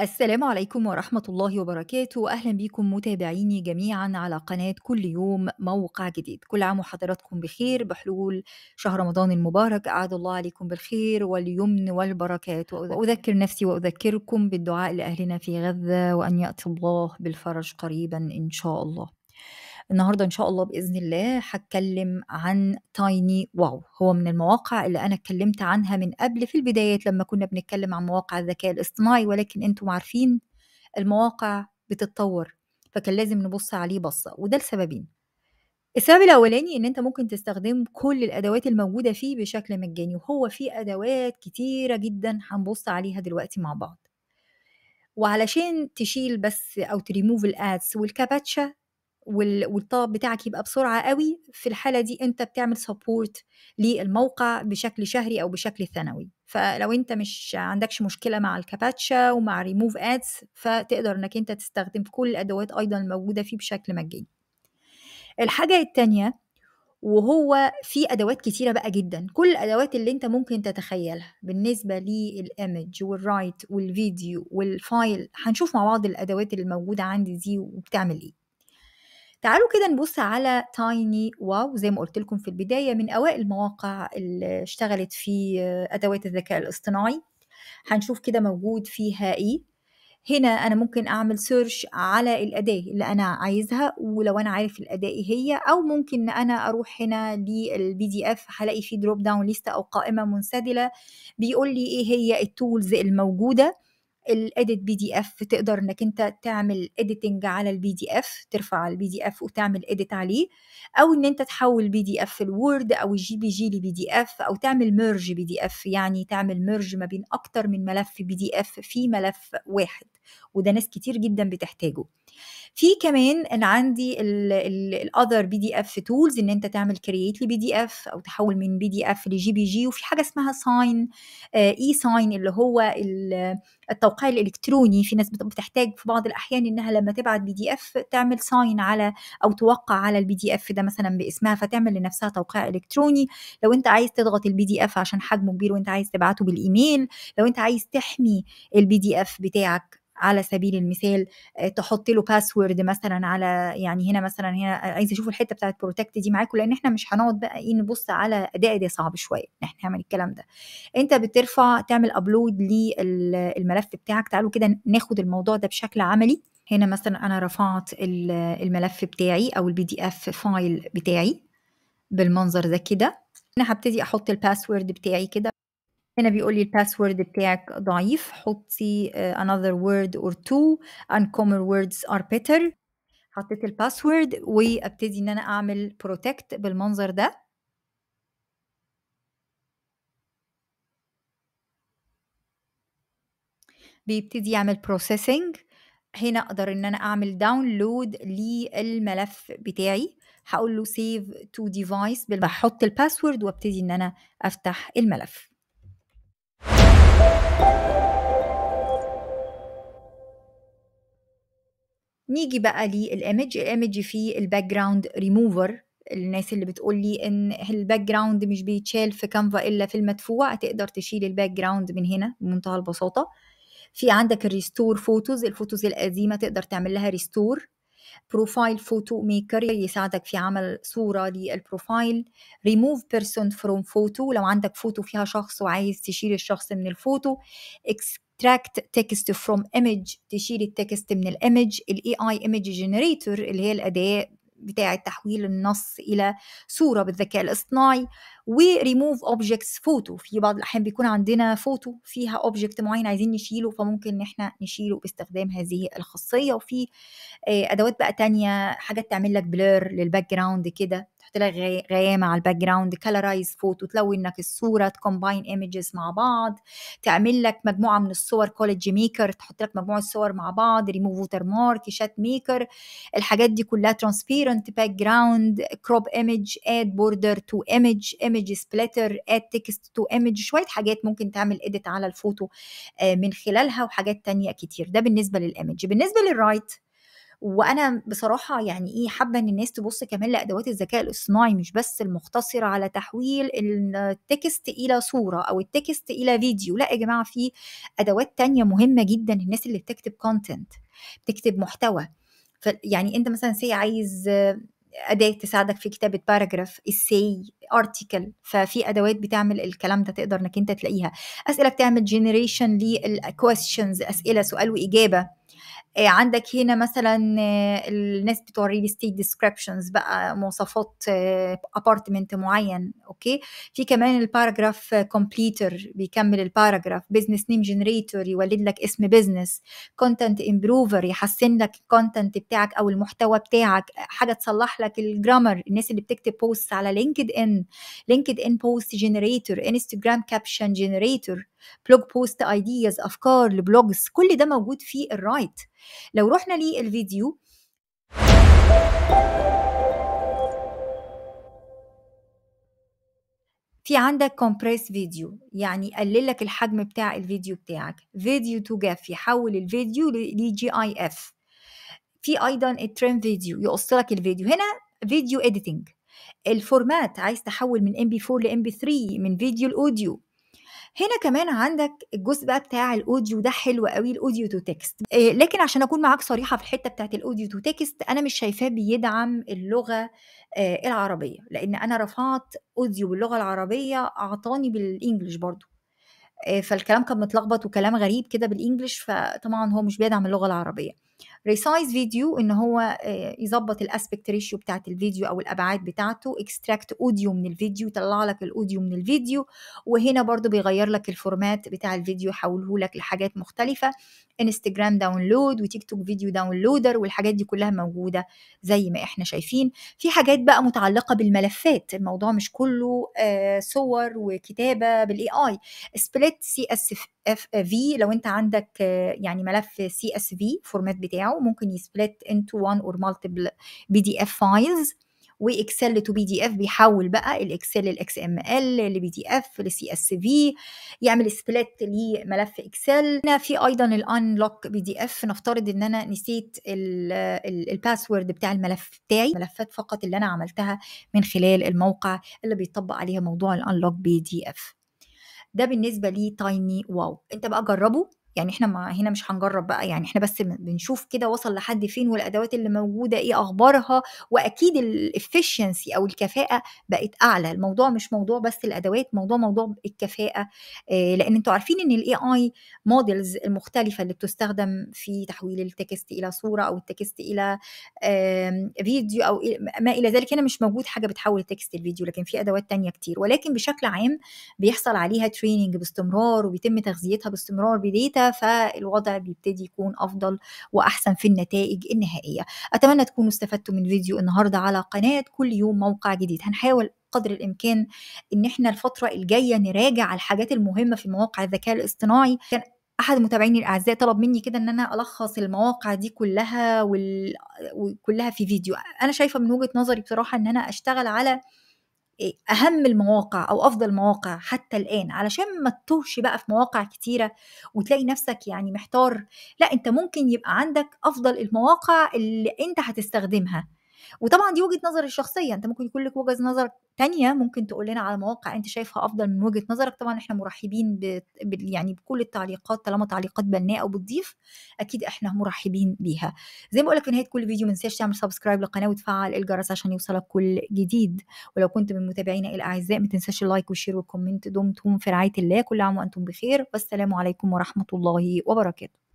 السلام عليكم ورحمة الله وبركاته أهلا بكم متابعيني جميعا على قناة كل يوم موقع جديد كل عام وحضراتكم بخير بحلول شهر رمضان المبارك أعد الله عليكم بالخير واليمن والبركات وأذكر نفسي وأذكركم بالدعاء لأهلنا في غزة وأن يأتي الله بالفرج قريبا إن شاء الله النهارده ان شاء الله باذن الله هتكلم عن تايني واو هو من المواقع اللي انا اتكلمت عنها من قبل في البدايات لما كنا بنتكلم عن مواقع الذكاء الاصطناعي ولكن انتم عارفين المواقع بتتطور فكان لازم نبص عليه بصه وده لسببين السبب الاولاني ان انت ممكن تستخدم كل الادوات الموجوده فيه بشكل مجاني وهو فيه ادوات كتيره جدا هنبص عليها دلوقتي مع بعض وعلشان تشيل بس او تريموف الادس والكاباتشا والطلب بتاعك يبقى بسرعه قوي في الحاله دي انت بتعمل سبورت للموقع بشكل شهري او بشكل سنوي فلو انت مش عندكش مشكله مع الكاباتشا ومع ريموف ادز فتقدر انك انت تستخدم في كل الادوات ايضا الموجوده فيه بشكل مجاني الحاجه التانيه وهو في ادوات كتيره بقى جدا كل الادوات اللي انت ممكن تتخيلها بالنسبه للايمج والرايت والفيديو والفايل هنشوف مع بعض الادوات اللي موجوده عندي دي وبتعمل ايه تعالوا كده نبص على تايني واو زي ما قلت لكم في البداية من أوائل المواقع اللي اشتغلت في آه، أدوات الذكاء الاصطناعي هنشوف كده موجود فيها إيه هنا أنا ممكن أعمل سيرش على الأداة اللي أنا عايزها ولو أنا عارف الأداة إيه هي أو ممكن إن أنا أروح هنا للبي دي إف هلاقي فيه دروب داون ليست أو قائمة منسدلة بيقول لي إيه هي التولز الموجودة الاديت بي دي اف تقدر انك انت تعمل اديتنج على البي دي اف ترفع البي دي اف وتعمل اديت عليه او ان انت تحول البي دي اف الوورد او الجي بي جي لبي دي اف او تعمل ميرج بي دي اف يعني تعمل ميرج ما بين اكتر من ملف بي دي اف في ملف واحد وده ناس كتير جدا بتحتاجه في كمان عندي الاذر بي دي اف تولز ان انت تعمل كرييت لبي دي اف او تحول من بي دي اف لجي بي جي وفي حاجه اسمها ساين اي ساين اللي هو التوقيع الالكتروني في ناس بتحتاج في بعض الاحيان انها لما تبعت بي دي اف تعمل ساين على او توقع على البي دي اف ده مثلا باسمها فتعمل لنفسها توقيع الكتروني لو انت عايز تضغط البي دي اف عشان حجمه كبير وانت عايز تبعته بالايميل لو انت عايز تحمي البي دي اف بتاعك على سبيل المثال آه، تحط له باسورد مثلا على يعني هنا مثلا هنا آه، عايزه اشوف الحته بتاعت بروتكت دي معاكم لان احنا مش هنقعد بقى ايه نبص على اداء ده صعب شويه ان احنا نعمل الكلام ده انت بترفع تعمل ابلود للملف بتاعك تعالوا كده ناخد الموضوع ده بشكل عملي هنا مثلا انا رفعت الملف بتاعي او البي دي اف فايل بتاعي بالمنظر ده كده انا هبتدي احط الباسورد بتاعي كده هنا بيقول لي الباسورد بتاعك ضعيف حطي آه، another word or two uncommon words are better حطيت الباسورد وابتدي ان انا اعمل protect بالمنظر ده بيبتدي يعمل processing هنا اقدر ان انا اعمل download للملف بتاعي هقول له save to device بحط الباسورد وابتدي ان انا افتح الملف نيجي بقى للايمج الايمج فيه الباك جراوند ريموفر الناس اللي بتقول لي ان الباك جراوند مش بيتشال في كانفا الا في المدفوع تقدر تشيل الباك جراوند من هنا بمنتهى البساطه في عندك الريستور فوتوز الفوتوز القديمه تقدر تعمل لها ريستور بروفايل فوتو ميكر يساعدك في عمل صورة للبروفايل ريموف بيرسون فروم فوتو لو عندك فوتو فيها شخص وعايز تشيل الشخص من الفوتو extract text from image تشيل التكست من الايمج الاي اي ايمج جنريتور اللي هي الاداه بتاع تحويل النص إلى صورة بالذكاء الاصطناعي وريموف اوبجكتس فوتو في بعض الأحيان بيكون عندنا فوتو فيها اوبجكت معين عايزين نشيله فممكن إن احنا نشيله باستخدام هذه الخاصية وفي آه، أدوات بقى تانية حاجات تعمل لك بلير للباك جراوند كده تحط لك غاية مع الباك جراوند كلرايز فوتو وتلوي انك الصورة تكومباين ايمجز مع بعض تعمل لك مجموعة من الصور كولج ميكر تحط لك مجموعة صور مع بعض ريموف ووتر مارك شات ميكر الحاجات دي كلها ترانسبيرنت باك جراوند كروب ايمج اد بوردر تو ايمج ايمج سبلتر اد تكست تو ايمج شوية حاجات ممكن تعمل اديت على الفوتو آه، من خلالها وحاجات تانية كتير ده بالنسبة للايمج بالنسبة للرايت وانا بصراحه يعني ايه حابه ان الناس تبص كمان لادوات الذكاء الاصطناعي مش بس المختصره على تحويل التكست الى صوره او التكست الى فيديو لا يا جماعه في ادوات تانية مهمه جدا الناس اللي بتكتب كونتنت بتكتب محتوى يعني انت مثلا سي عايز اداه تساعدك في كتابه باراجراف اساي ارتكل ففي ادوات بتعمل الكلام ده تقدر انك انت تلاقيها اسئله بتعمل جينيريشن للكويشنز اسئله سؤال واجابه آه، عندك هنا مثلا آه، الناس بتوري ستيت استيت ديسكريبشنز بقى مواصفات ابارتمنت آه، معين اوكي في كمان الباراجراف كومبليتر بيكمل الباراجراف بزنس نيم جنريتور يولد لك اسم بزنس كونتنت امبروفر يحسن لك الكونتنت بتاعك او المحتوى بتاعك حاجه تصلح لك الجرامر الناس اللي بتكتب بوست على لينكد ان لينكد ان بوست جنريتور انستجرام كابشن جنريتور بلوج بوست ايدياز افكار لبلوجز كل ده موجود في الرايت لو رحنا للفيديو في عندك كومبريس فيديو يعني يقلل لك الحجم بتاع الفيديو بتاعك فيديو تو جاف يحول الفيديو لجي اي اف في ايضا الترم فيديو يقص لك الفيديو هنا فيديو اديتنج الفورمات عايز تحول من ام بي 4 لام بي 3 من فيديو الاوديو هنا كمان عندك الجزء بقى بتاع الاوديو ده حلو قوي الاوديو تو تكست آه، لكن عشان اكون معاك صريحه في الحته بتاعت الاوديو تو تكست انا مش شايفاه بيدعم اللغه آه، العربيه لان انا رفعت اوديو باللغه العربيه اعطاني بالانجلش برضو آه، فالكلام كان متلخبط وكلام غريب كده بالانجلش فطبعا هو مش بيدعم اللغه العربيه ريسايز فيديو ان هو آه، يظبط الاسبكت ريشيو بتاعت الفيديو او الابعاد بتاعته اكستراكت اوديو من الفيديو يطلع لك الاوديو من الفيديو وهنا برضو بيغير لك الفورمات بتاع الفيديو يحوله لك لحاجات مختلفه انستجرام داونلود وتيك توك فيديو داونلودر والحاجات دي كلها موجوده زي ما احنا شايفين في حاجات بقى متعلقه بالملفات الموضوع مش كله آه، صور وكتابه بالاي اي سبليت سي اس في لو انت عندك آه، يعني ملف سي اس في فورمات بتاعه ممكن يسبلت انتو وان اور مالتيبل بي دي اف فايلز واكسل تو بي دي اف بيحول بقى الاكسل للاكس ام ال لبي دي اف لسي اس في يعمل سبلت لملف اكسل هنا في ايضا الانلوك بي دي اف نفترض ان انا نسيت الباسورد بتاع الملف بتاعي ملفات فقط اللي انا عملتها من خلال الموقع اللي بيطبق عليها موضوع الانلوك بي دي اف ده بالنسبه لي تايمي واو انت بقى جربه يعني احنا ما هنا مش هنجرب بقى يعني احنا بس بنشوف كده وصل لحد فين والادوات اللي موجوده ايه اخبارها واكيد الافشنسي او الكفاءه بقت اعلى الموضوع مش موضوع بس الادوات موضوع موضوع الكفاءه آه لان انتوا عارفين ان الاي اي موديلز المختلفه اللي بتستخدم في تحويل التكست الى صوره او التكست الى آه فيديو او ما الى ذلك هنا مش موجود حاجه بتحول التكست لفيديو لكن في ادوات تانية كتير ولكن بشكل عام بيحصل عليها تريننج باستمرار وبيتم تغذيتها باستمرار بديتا فالوضع بيبتدي يكون أفضل وأحسن في النتائج النهائية أتمنى تكونوا استفدتوا من فيديو النهاردة على قناة كل يوم موقع جديد هنحاول قدر الامكان ان احنا الفتره الجايه نراجع الحاجات المهمه في مواقع الذكاء الاصطناعي كان احد متابعيني الاعزاء طلب مني كده ان انا الخص المواقع دي كلها وال... وكلها في فيديو انا شايفه من وجهه نظري بصراحه ان انا اشتغل على اهم المواقع او افضل مواقع حتى الان علشان ما تتوهش بقى في مواقع كتيره وتلاقي نفسك يعني محتار لا انت ممكن يبقى عندك افضل المواقع اللي انت هتستخدمها وطبعا دي وجهه نظري الشخصيه انت ممكن يكون لك وجهه نظر تانية ممكن تقول لنا على مواقع انت شايفها افضل من وجهه نظرك طبعا احنا مرحبين ب... يعني بكل التعليقات طالما تعليقات بناءه وبتضيف اكيد احنا مرحبين بيها زي ما بقول لك في نهايه كل فيديو ما تنساش تعمل سبسكرايب للقناه وتفعل الجرس عشان يوصلك كل جديد ولو كنت من متابعينا الاعزاء ما تنساش اللايك والشير والكومنت دمتم في رعايه الله كل عام وانتم بخير والسلام عليكم ورحمه الله وبركاته